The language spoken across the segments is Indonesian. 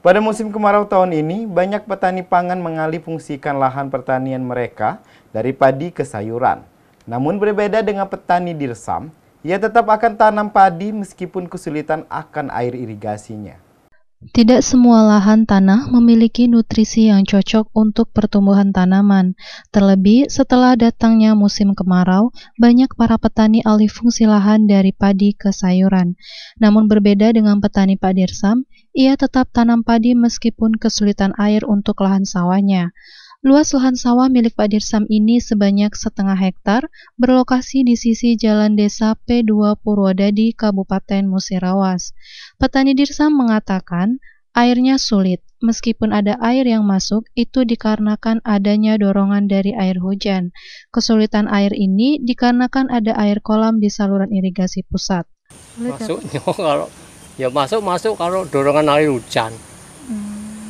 Pada musim kemarau tahun ini, banyak petani pangan mengalih fungsikan lahan pertanian mereka dari padi ke sayuran. Namun berbeda dengan petani di Resam, ia tetap akan tanam padi meskipun kesulitan akan air irigasinya. Tidak semua lahan tanah memiliki nutrisi yang cocok untuk pertumbuhan tanaman. Terlebih, setelah datangnya musim kemarau, banyak para petani alih fungsi lahan dari padi ke sayuran. Namun berbeda dengan petani Pak ia tetap tanam padi meskipun kesulitan air untuk lahan sawahnya. Luas lahan sawah milik Pak Dirsam ini sebanyak setengah hektar, berlokasi di sisi jalan desa P2 Purwodadi, Kabupaten Musirawas. Petani Dirsam mengatakan, airnya sulit. Meskipun ada air yang masuk, itu dikarenakan adanya dorongan dari air hujan. Kesulitan air ini dikarenakan ada air kolam di saluran irigasi pusat. Masuknya kalau ya masuk masuk kalau dorongan air hujan hmm.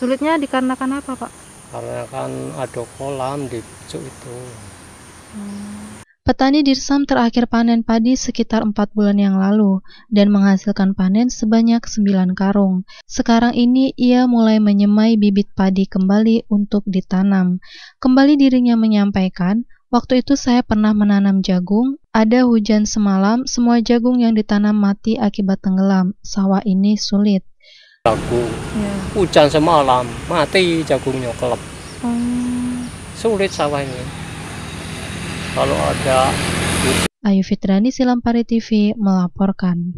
sulitnya dikarenakan apa pak karena kan ada kolam di pucuk itu hmm. Petani Dirsam terakhir panen padi sekitar empat bulan yang lalu dan menghasilkan panen sebanyak 9 karung. Sekarang ini ia mulai menyemai bibit padi kembali untuk ditanam. Kembali dirinya menyampaikan, waktu itu saya pernah menanam jagung, ada hujan semalam, semua jagung yang ditanam mati akibat tenggelam. Sawah ini sulit. Jagung. Ya. Hujan semalam, mati jagungnya kelep. Hmm. Sulit sawah ini. Kalau ada Ayu Fitrani Silampari TV melaporkan.